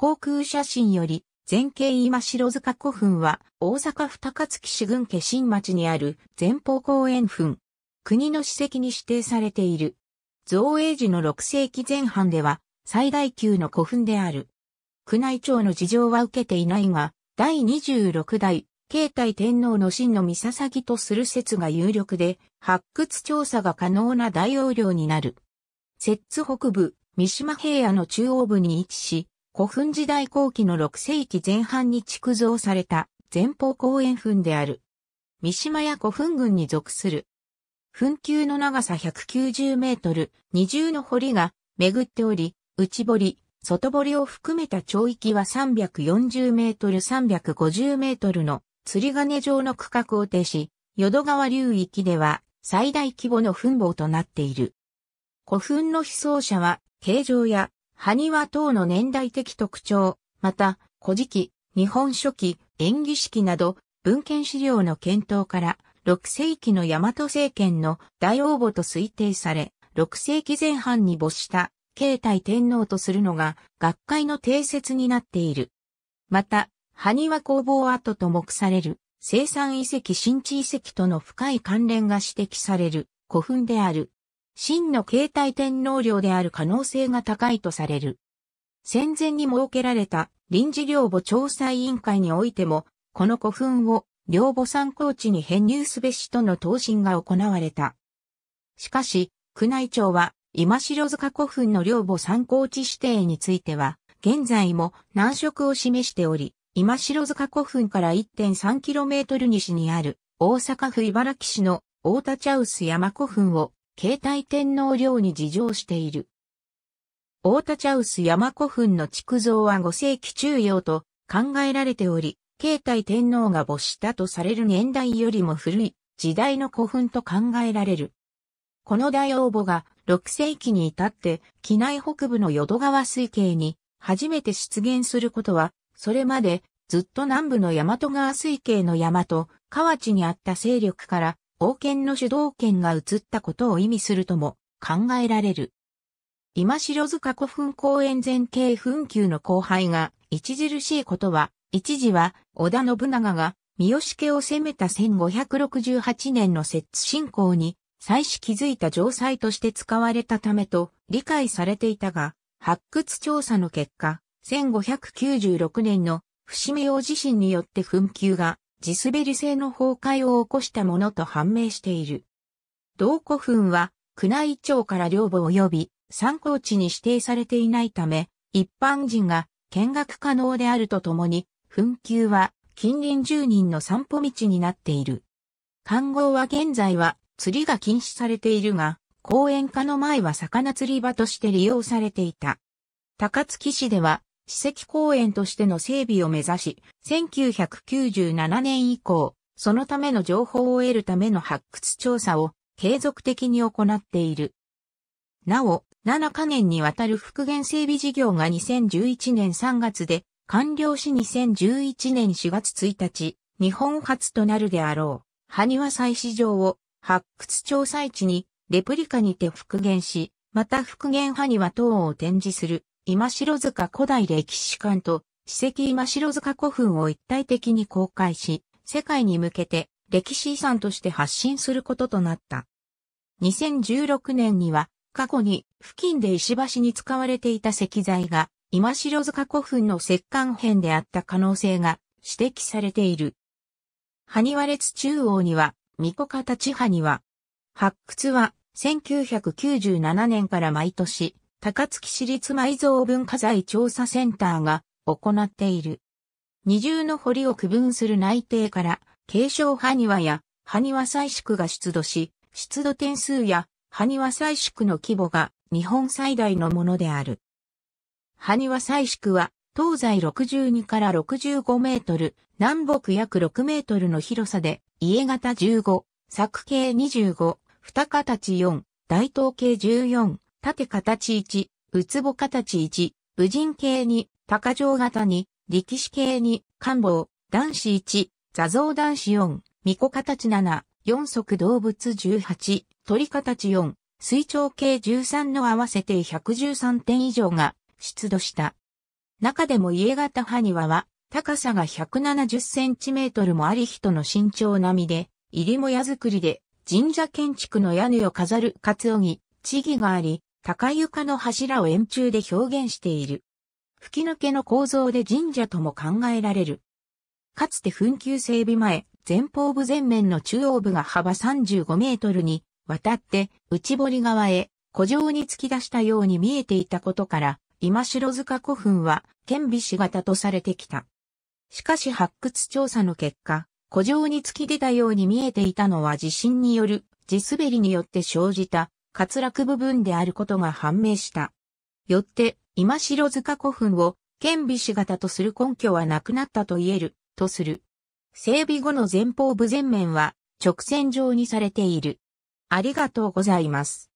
航空写真より、前景今城塚古墳は、大阪府高槻市郡家新町にある前方公園墳。国の史跡に指定されている。造営時の6世紀前半では、最大級の古墳である。宮内庁の事情は受けていないが、第26代、慶太天皇の真の三笹ぎとする説が有力で、発掘調査が可能な大容量になる。摂津北部、三島平野の中央部に位置し、古墳時代後期の6世紀前半に築造された前方後円墳である。三島屋古墳群に属する。墳丘の長さ190メートル、二重の堀が巡っており、内堀、外堀を含めた町域は340メートル350メートルの釣り鐘状の区画を呈し、淀川流域では最大規模の墳墓となっている。古墳の被葬者は、形状や埴輪等の年代的特徴、また、古事記、日本書紀、演技式など、文献資料の検討から、6世紀の大和政権の大応募と推定され、6世紀前半に没した慶太天皇とするのが学会の定説になっている。また、埴輪工房跡と目される生産遺跡新地遺跡との深い関連が指摘される古墳である。真の携帯天皇領である可能性が高いとされる。戦前に設けられた臨時領母調査委員会においても、この古墳を領母参考地に編入すべしとの答申が行われた。しかし、宮内庁は今城塚古墳の領母参考地指定については、現在も難色を示しており、今城塚古墳から 1.3km 西にある大阪府茨城市の大田茶臼山古墳を携帯天皇陵に自乗している。大田茶臼山古墳の築造は5世紀中央と考えられており、携帯天皇が没したとされる年代よりも古い時代の古墳と考えられる。この大応募が6世紀に至って機内北部の淀川水系に初めて出現することは、それまでずっと南部の大和川水系の山と河内にあった勢力から王権の主導権が移ったことを意味するとも考えられる。今城塚古墳公園前景墳丘の荒廃が著しいことは、一時は織田信長が三好家を攻めた1568年の摂津信仰に再始築いた城塞として使われたためと理解されていたが、発掘調査の結果、1596年の伏見王地震によって墳丘が地滑り性の崩壊を起こしたものと判明している。同古墳は、宮内庁から領母及び参考地に指定されていないため、一般人が見学可能であるとともに、墳丘は近隣住人の散歩道になっている。観光は現在は釣りが禁止されているが、公園化の前は魚釣り場として利用されていた。高槻市では史跡公園としての整備を目指し、1997年以降、そのための情報を得るための発掘調査を継続的に行っている。なお、7カ年にわたる復元整備事業が2011年3月で完了し2011年4月1日、日本初となるであろう、埴輪採取場を発掘調査地にレプリカにて復元し、また復元埴輪等を展示する今城塚古代歴史館と史跡今城塚古墳を一体的に公開し、世界に向けて歴史遺産として発信することとなった。2016年には過去に付近で石橋に使われていた石材が今城塚古墳の石棺編であった可能性が指摘されている。埴輪列中央には、巫女形埴輪。発掘は1997年から毎年高槻市立埋蔵文化財調査センターが行っている。二重の堀を区分する内定から、継承埴輪や埴輪採縮が出土し、出土点数や埴輪採縮の規模が日本最大のものである。埴輪採縮は東西62から65メートル、南北約6メートルの広さで、家型15、作形25、二形4、大東形14、縦形1、うつぼ形1、武人形2、高城型2、力士形2、官房、男子1、座像男子4、巫女形7、四足動物18、鳥形4、水鳥系13の合わせて113点以上が出土した。中でも家型ハニワは高さが170センチメートルもあり人の身長並みで、入りも屋作りで神社建築の屋根を飾るツオギ、地義があり、高床の柱を円柱で表現している。吹き抜けの構造で神社とも考えられる。かつて紛糾整備前、前方部前面の中央部が幅35メートルに渡って内堀側へ古城に突き出したように見えていたことから、今城塚古墳は顕微し型とされてきた。しかし発掘調査の結果、古城に突き出たように見えていたのは地震による地滑りによって生じた滑落部分であることが判明した。よって、今城塚古墳を、顕微し型とする根拠はなくなったと言える、とする。整備後の前方部前面は、直線上にされている。ありがとうございます。